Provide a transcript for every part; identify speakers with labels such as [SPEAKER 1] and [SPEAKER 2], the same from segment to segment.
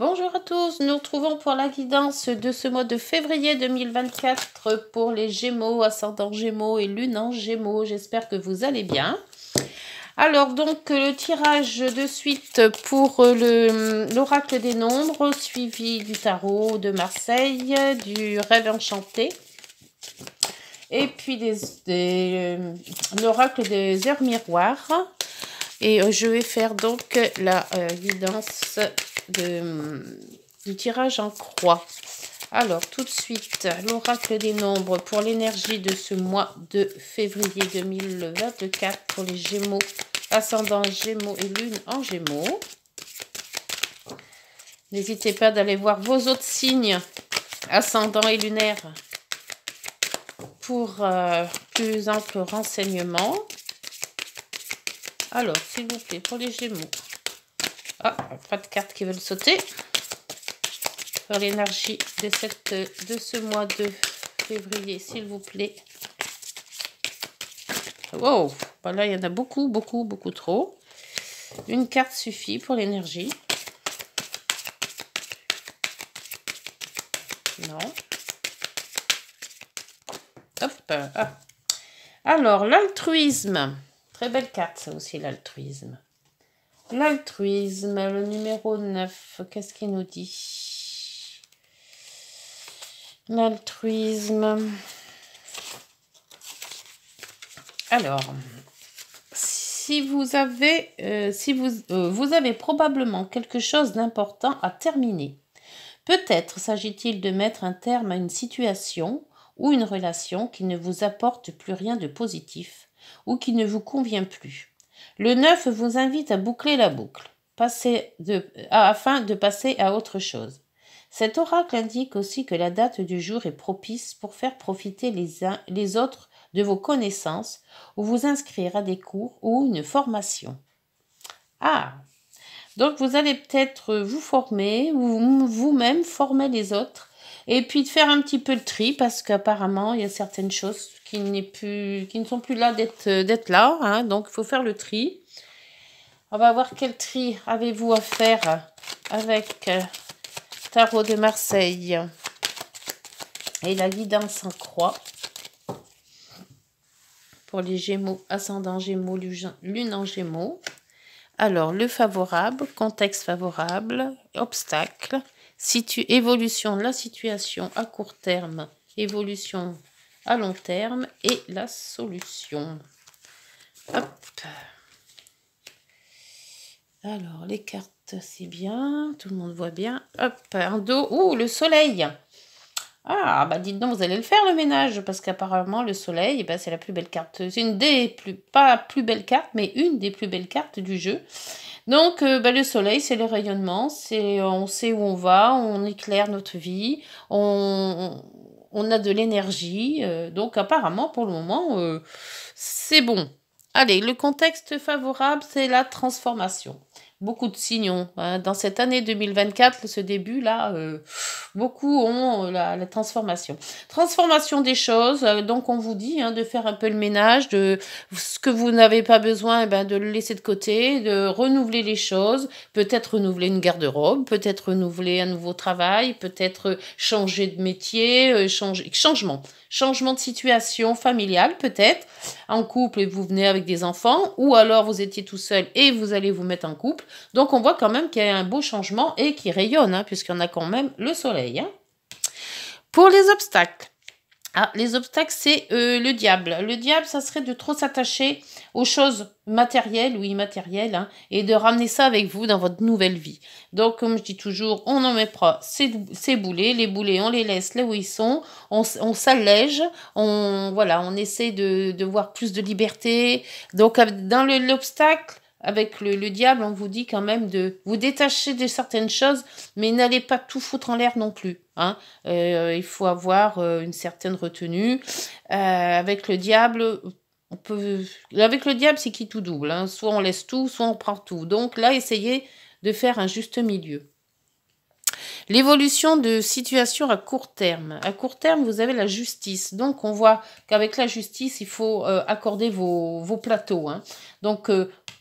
[SPEAKER 1] Bonjour à tous, nous nous retrouvons pour la guidance de ce mois de février 2024 pour les Gémeaux, ascendant Gémeaux et Lune en Gémeaux. J'espère que vous allez bien. Alors donc le tirage de suite pour l'oracle des nombres suivi du tarot de Marseille, du rêve enchanté. Et puis des, euh, l'oracle des heures miroirs. Et euh, je vais faire donc la euh, guidance de, hum, du tirage en croix. Alors, tout de suite, l'oracle des nombres pour l'énergie de ce mois de février 2024 pour les Gémeaux, ascendant Gémeaux et Lune en Gémeaux. N'hésitez pas d'aller voir vos autres signes ascendant et lunaire pour euh, plus amples renseignements. Alors, s'il vous plaît, pour les Gémeaux. Ah, pas de cartes qui veulent sauter. Pour l'énergie de, de ce mois de février, s'il vous plaît. Wow, voilà, bah il y en a beaucoup, beaucoup, beaucoup trop. Une carte suffit pour l'énergie. Non. Hop, ah. Alors, l'altruisme. Très belle carte, ça aussi, l'altruisme. L'altruisme, le numéro 9, qu'est-ce qu'il nous dit L'altruisme. Alors, si vous avez, euh, si euh, vous avez probablement quelque chose d'important à terminer. Peut-être s'agit-il de mettre un terme à une situation ou une relation qui ne vous apporte plus rien de positif ou qui ne vous convient plus. Le 9 vous invite à boucler la boucle passer de, afin de passer à autre chose. Cet oracle indique aussi que la date du jour est propice pour faire profiter les uns les autres de vos connaissances ou vous inscrire à des cours ou une formation. Ah Donc vous allez peut-être vous former ou vous-même former les autres et puis de faire un petit peu le tri parce qu'apparemment il y a certaines choses qui, plus, qui ne sont plus là d'être euh, là. Hein. donc, il faut faire le tri. On va voir quel tri avez-vous à faire avec euh, Tarot de Marseille et la guidance en croix pour les Gémeaux, ascendant Gémeaux, lune en Gémeaux. Alors, le favorable, contexte favorable, obstacle, situ évolution de la situation à court terme, évolution à long terme et la solution. Hop. Alors, les cartes, c'est bien. Tout le monde voit bien. Hop, un dos. Ouh, le soleil. Ah, bah dites donc, vous allez le faire le ménage, parce qu'apparemment, le soleil, eh ben, c'est la plus belle carte. C'est une des plus, pas plus belle carte, mais une des plus belles cartes du jeu. Donc, euh, bah, le soleil, c'est le rayonnement, c'est on sait où on va, on éclaire notre vie, on, on a de l'énergie. Euh, donc apparemment, pour le moment, euh, c'est bon. Allez, le contexte favorable, c'est la transformation. Beaucoup de signons. Hein. Dans cette année 2024, ce début-là, euh, beaucoup ont euh, la, transformation. Transformation des choses, euh, donc on vous dit hein, de faire un peu le ménage, de ce que vous n'avez pas besoin, eh ben, de le laisser de côté, de renouveler les choses, peut-être renouveler une garde-robe, peut-être renouveler un nouveau travail, peut-être changer de métier, euh, changement. Changement de situation familiale peut-être, en couple et vous venez avec des enfants, ou alors vous étiez tout seul et vous allez vous mettre en couple. Donc on voit quand même qu'il y a un beau changement et qui rayonne, hein, y en a quand même le soleil. Hein. Pour les obstacles. Ah, les obstacles, c'est euh, le diable. Le diable, ça serait de trop s'attacher aux choses matérielles ou immatérielles hein, et de ramener ça avec vous dans votre nouvelle vie. Donc, comme je dis toujours, on en met pas ces boulets. Les boulets, on les laisse là où ils sont. On, s'allège. On, voilà, on essaie de, de voir plus de liberté. Donc, dans l'obstacle, avec le, diable, on vous dit quand même de vous détacher de certaines choses, mais n'allez pas tout foutre en l'air non plus. Hein. Euh, il faut avoir euh, une certaine retenue. Euh, avec le diable, on peut. Avec le diable, c'est qui tout double. Hein. Soit on laisse tout, soit on prend tout. Donc là, essayez de faire un juste milieu. L'évolution de situation à court terme. À court terme, vous avez la justice. Donc, on voit qu'avec la justice, il faut accorder vos, plateaux. Hein. Donc,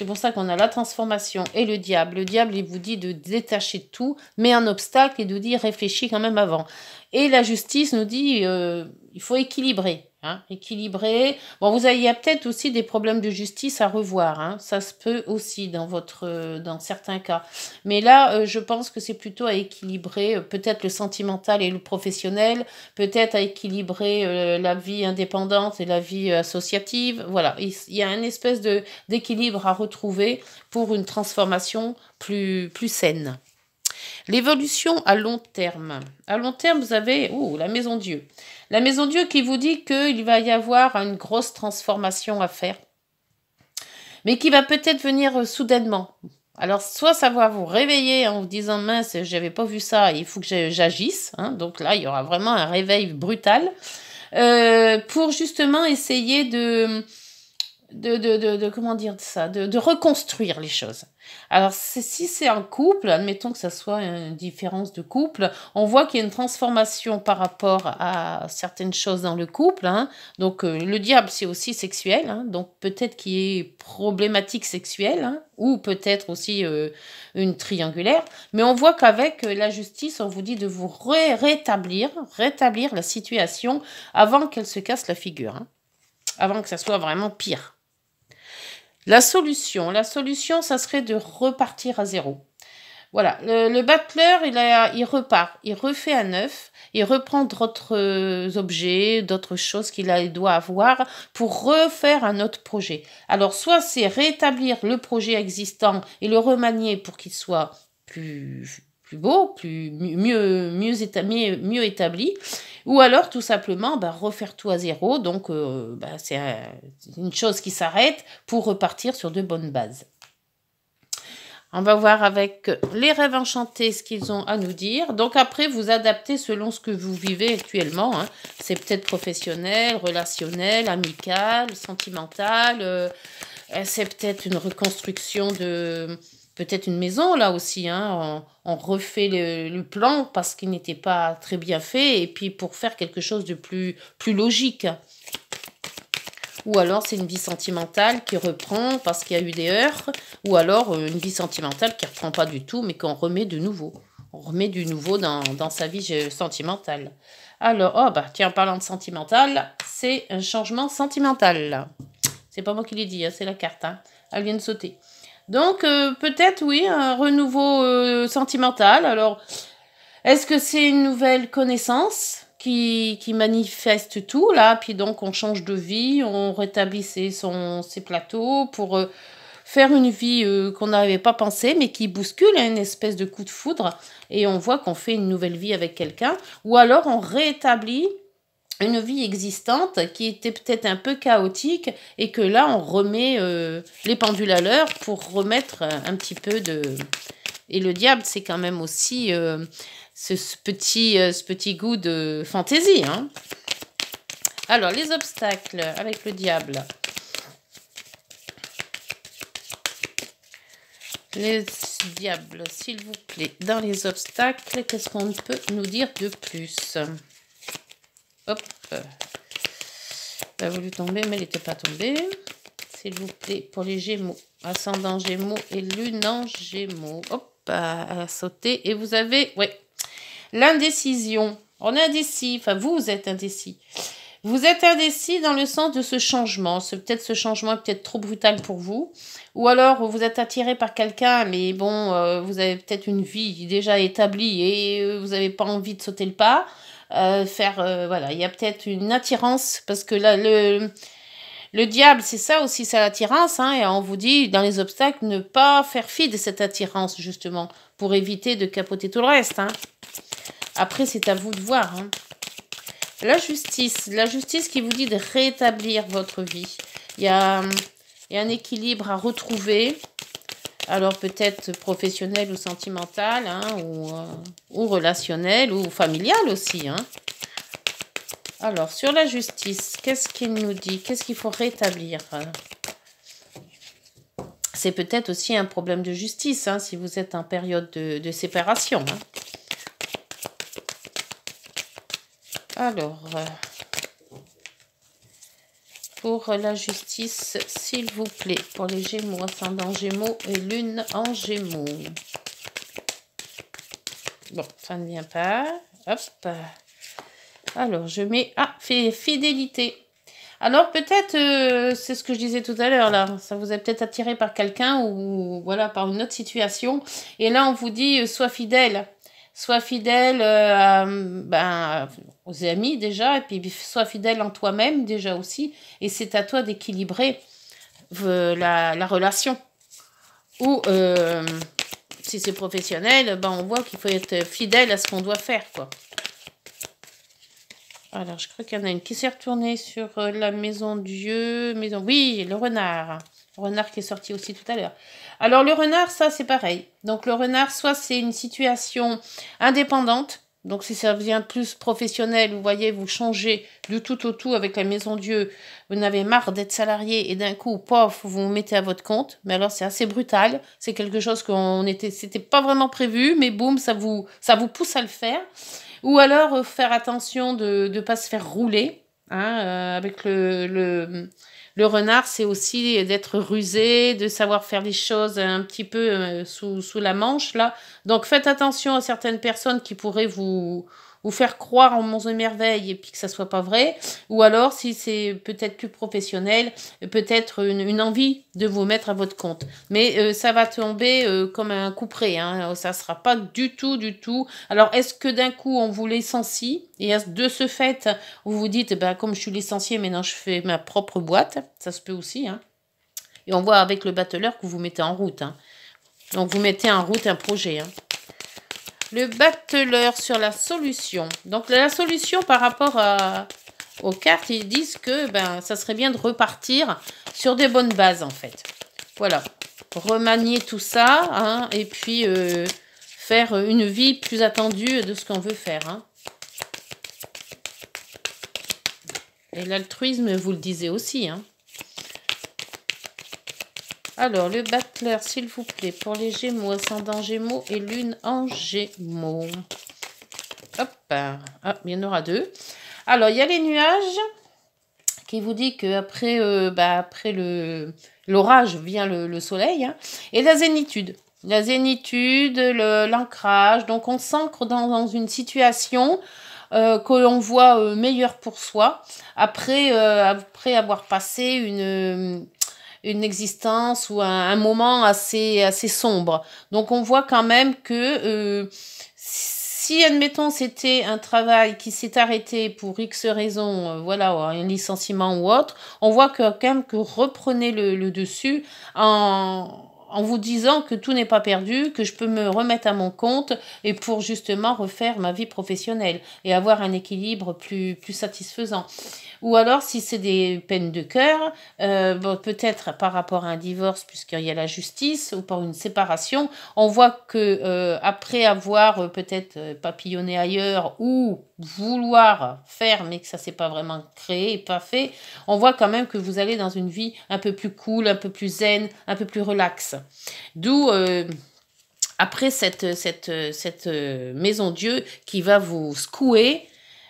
[SPEAKER 1] c'est pour ça qu'on a la transformation et le diable. Le diable, il vous dit de détacher tout, mais un obstacle et de dire réfléchis quand même avant. Et la justice nous dit euh, il faut équilibrer. Hein, équilibré. Bon, vous avez, peut-être aussi des problèmes de justice à revoir. Hein, ça se peut aussi dans votre, dans certains cas. Mais là, euh, je pense que c'est plutôt à équilibrer euh, peut-être le sentimental et le professionnel, peut-être à équilibrer euh, la vie indépendante et la vie associative. Voilà, il, y a une espèce de d'équilibre à retrouver pour une transformation plus plus saine. L'évolution à long terme. À long terme, vous avez la maison Dieu. La maison Dieu qui vous dit qu'il va y avoir une grosse transformation à faire, mais qui va peut-être venir euh, soudainement. Alors, soit ça va vous réveiller en vous disant mince, j'avais pas vu ça, il faut que j'agisse. Hein. donc là, il y aura vraiment un réveil brutal euh, pour justement essayer de de, de, de, de, comment dire ça, de, de reconstruire les choses. Alors si c'est un couple, admettons que ça soit une différence de couple, on voit qu'il y a une transformation par rapport à certaines choses dans le couple. Hein. Donc euh, le diable c'est aussi sexuel, hein. donc peut-être qu'il y ait problématique sexuelle hein, ou peut-être aussi euh, une triangulaire. Mais on voit qu'avec la justice, on vous dit de vous rétablir, rétablir la situation avant qu'elle se casse la figure, avant que ça soit vraiment pire. La solution, la solution, ça serait de repartir à zéro. Voilà, le, le battleur, il, il repart, il refait à neuf, il reprend d'autres euh, objets, d'autres choses qu'il doit avoir pour refaire un autre projet. Alors, soit c'est rétablir le projet existant et le remanier pour qu'il soit plus plus beau, plus, mieux, mieux, établi, mieux établi. Ou alors, tout simplement, bah, refaire tout à zéro. Donc, euh, bah, c'est une chose qui s'arrête pour repartir sur de bonnes bases. On va voir avec les rêves enchantés ce qu'ils ont à nous dire. Donc après, vous adaptez selon ce que vous vivez actuellement. Hein. C'est peut-être professionnel, relationnel, amical, sentimental. Euh, c'est peut-être une reconstruction de, peut-être une maison là aussi. Hein. On, refait le, plan parce qu'il n'était pas très bien fait et puis pour faire quelque chose de plus, plus logique. Ou alors c'est une vie sentimentale qui reprend parce qu'il y a eu des heures. Ou alors euh, une vie sentimentale qui ne reprend pas du tout mais qu'on remet de nouveau. On remet du nouveau dans, sa vie euh, sentimentale. Alors, oh bah tiens, parlant de sentimental, c'est un changement sentimental. C'est pas moi qui l'ai dit, hein, c'est la carte. Hein. Elle vient de sauter. Donc euh, peut-être oui, un renouveau euh, sentimental. Alors, est-ce que c'est une nouvelle connaissance qui, manifeste tout là Puis donc on change de vie, on rétablit ses, plateaux pour euh, faire une vie qu'on n'avait pas pensée mais qui bouscule à une espèce de coup de foudre et on voit qu'on fait une nouvelle vie avec quelqu'un. Ou alors on rétablit une vie existante qui était peut-être un peu chaotique et que là on remet euh, les pendules à l'heure pour remettre euh, un petit peu de et le diable c'est quand même aussi euh, ce, petit ce petit goût de fantaisie hein. alors les obstacles avec le diable les diables s'il vous plaît dans les obstacles qu'est-ce qu'on peut nous dire de plus Hop. Euh. Elle a voulu tomber, mais elle n'était pas tombée. S'il vous plaît, pour les Gémeaux. Ascendant Gémeaux et Lune en Gémeaux. Hop, à, sauter. Et vous avez, oui, l'indécision. On est indécis, enfin vous êtes indécis. Vous êtes indécis dans le sens de ce changement. peut-être ce changement est peut-être trop brutal pour vous. Ou alors vous êtes attiré par quelqu'un, mais bon, euh, vous avez peut-être une vie déjà établie et euh, vous n'avez pas envie de sauter le pas. Euh, faire euh, voilà il y a peut-être une attirance parce que là le le diable c'est ça aussi c'est l'attirance hein, et on vous dit dans les obstacles ne pas faire fi de cette attirance justement pour éviter de capoter tout le reste hein. après c'est à vous de voir hein. la justice la justice qui vous dit de rétablir votre vie il y il y a un équilibre à retrouver alors peut-être professionnel ou sentimental, hein, euh, ou, relationnel ou, familial aussi. Hein. Alors, sur la justice, qu'est-ce qu'il nous dit Qu'est-ce qu'il faut rétablir C'est peut-être aussi un problème de justice, hein, si vous êtes en période de, séparation. Alors... Euh, pour la justice, s'il vous plaît, pour les Gémeaux, ascendant Gémeaux et Lune en Gémeaux. Bon, ça ne vient pas. Hop. Alors, je mets... Ah, fidélité. Alors, peut-être, euh, c'est ce que je disais tout à l'heure, là. Ça vous a peut-être attiré par quelqu'un ou, voilà, par une autre situation. Et là, on vous dit, euh, sois fidèle sois fidèle euh, euh, ben, euh, aux amis déjà, et puis sois fidèle en toi-même déjà aussi, et c'est à toi d'équilibrer la, relation. Ou si c'est professionnel, ben, on voit qu'il faut être fidèle à ce qu'on doit faire. quoi. Alors, je crois qu'il y en a une qui s'est retournée sur la maison Dieu, maison... Oui, le renard. Renard qui est sorti aussi tout à l'heure. Alors le renard, ça c'est pareil. Donc le renard, soit c'est une situation indépendante, donc si ça devient plus professionnel, vous voyez, vous changez de tout au tout avec la maison Dieu, vous n'avez marre d'être salarié et d'un coup, pof, vous vous mettez à votre compte. Mais alors c'est assez brutal, c'est quelque chose qu'on était, c'était pas vraiment prévu, mais boum, ça vous, ça vous pousse à le faire. Ou alors euh, faire attention de ne pas se faire rouler. Hein, euh, avec le, le, le renard, c'est aussi d'être rusé, de savoir faire les choses un petit peu euh, sous, sous la manche, là. Donc faites attention à certaines personnes qui pourraient vous, vous faire croire en monse merveille et puis que ça soit pas vrai, ou alors si c'est peut-être plus professionnel, peut-être une, envie de vous mettre à votre compte. Mais euh, ça va tomber euh, comme un coup près, hein. Euh, ça sera pas du tout, du tout. Alors est-ce que d'un coup on vous licencie et de ce fait vous vous dites, bah, comme je suis licencié, maintenant je fais ma propre boîte, ça se peut aussi. Hein. Et on voit avec le battleur que vous mettez en route. Hein. Donc vous mettez en route un projet. Hein le battleur sur la solution. Donc la solution par rapport aux cartes, ils disent que ben, ça serait bien de repartir sur des bonnes bases en fait. Voilà, remanier tout ça hein, et puis euh, faire une vie plus attendue de ce qu'on veut faire. Hein. Et l'altruisme, vous le disiez aussi. Hein. Alors, le battler, s'il vous plaît, pour les Gémeaux, ascendant Gémeaux et Lune en Gémeaux. Hop, ah, il y en aura deux. Alors, il y a les nuages qui vous dit qu'après euh, bah, après le l'orage vient le, soleil hein, et la zénitude. La zénitude, l'ancrage. Donc on s'ancre dans, une situation euh, que l'on voit euh, meilleure pour soi après, après avoir passé une, une existence ou un, moment assez, assez sombre. Donc on voit quand même que euh, si, admettons, c'était un travail qui s'est arrêté pour X raison, euh, voilà, un licenciement ou autre, on voit que quand même que reprenez le dessus en, en vous disant que tout n'est pas perdu, que je peux me remettre à mon compte et pour justement refaire ma vie professionnelle et avoir un équilibre plus, plus satisfaisant. Ou alors, si c'est des peines de cœur, euh, peut-être par rapport à un divorce, puisqu'il y a la justice, ou par une séparation, on voit que euh, après avoir euh, peut-être papillonné ailleurs ou vouloir faire, mais que ça s'est pas vraiment créé pas fait, on voit quand même que vous allez dans une vie un peu plus cool, un peu plus zen, un peu plus relaxe. D'où, euh, après cette, cette, cette euh, maison Dieu qui va vous secouer,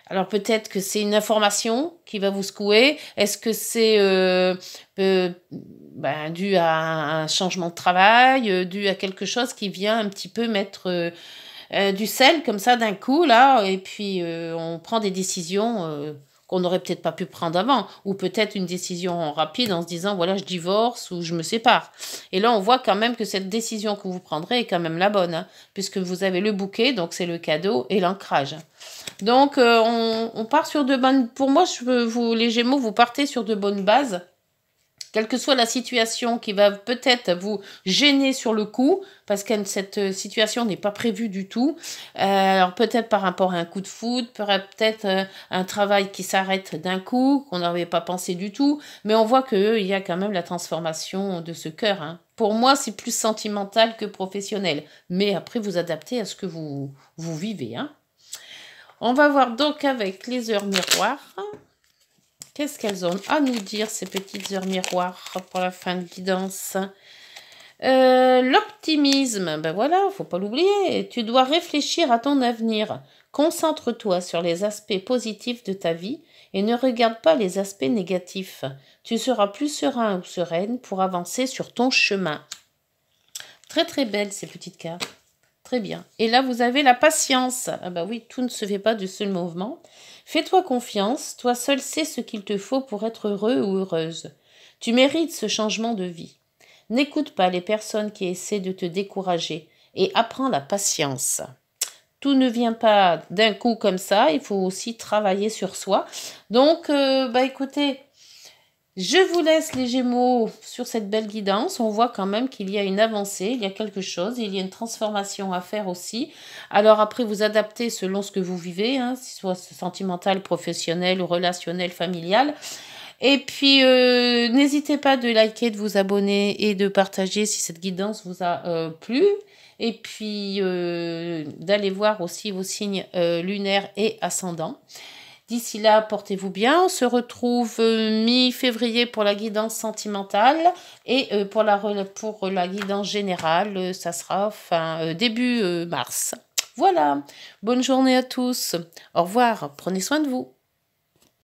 [SPEAKER 1] alors peut-être que c'est une information qui va vous secouer. Est-ce que c'est euh, ben, dû à un changement de travail, dû à quelque chose qui vient un petit peu mettre du sel comme ça d'un coup là, et puis on prend des décisions qu'on n'aurait peut-être pas pu prendre avant, ou peut-être une décision rapide en se disant, voilà, je divorce ou je me sépare. Et là, on voit quand même que cette décision que vous prendrez est quand même la bonne, hein, puisque vous avez le bouquet, donc c'est le cadeau et l'ancrage. Donc, euh, on, on, part sur de bonnes... Pour moi, je, vous, les Gémeaux, vous partez sur de bonnes bases quelle que soit la situation qui va peut-être vous gêner sur le coup, parce que cette euh, situation n'est pas prévue du tout. Euh, alors peut-être par rapport à un coup de foot, peut-être euh, un travail qui s'arrête d'un coup, qu'on n'avait pas pensé du tout, mais on voit qu'il y a quand même la transformation de ce cœur. Hein. Pour moi, c'est plus sentimental que professionnel, mais après vous adaptez à ce que vous, vous vivez. Hein. On va voir donc avec les heures miroirs. Qu'est-ce qu'elles ont à nous dire, ces petites heures miroirs, pour la fin de guidance euh, L'optimisme, ben voilà, faut pas l'oublier. Tu dois réfléchir à ton avenir. Concentre-toi sur les aspects positifs de ta vie et ne regarde pas les aspects négatifs. Tu seras plus serein ou sereine pour avancer sur ton chemin. Très très belles ces petites cartes. Très bien. Et là, vous avez la patience. Ah bah oui, tout ne se fait pas du seul mouvement. Fais-toi confiance, toi seul sais ce qu'il te faut pour être heureux ou heureuse. Tu mérites ce changement de vie. N'écoute pas les personnes qui essaient de te décourager et apprends la patience. Tout ne vient pas d'un coup comme ça, il faut aussi travailler sur soi. Donc, euh, bah écoutez, je vous laisse les Gémeaux sur cette belle guidance. On voit quand même qu'il y a une avancée, il y a quelque chose, il y a une transformation à faire aussi. Alors après, vous adaptez selon ce que vous vivez, hein, si ce soit sentimental, professionnel, relationnel, familial. Et puis, euh, n'hésitez pas de liker, de vous abonner et de partager si cette guidance vous a euh, plu. Et puis, euh, d'aller voir aussi vos signes lunaires et ascendants. D'ici là, portez-vous bien. On se retrouve euh, mi-février pour la guidance sentimentale et euh, pour, la, pour la guidance générale, euh, ça sera fin, début mars. Voilà. Bonne journée à tous. Au revoir. Prenez soin de vous.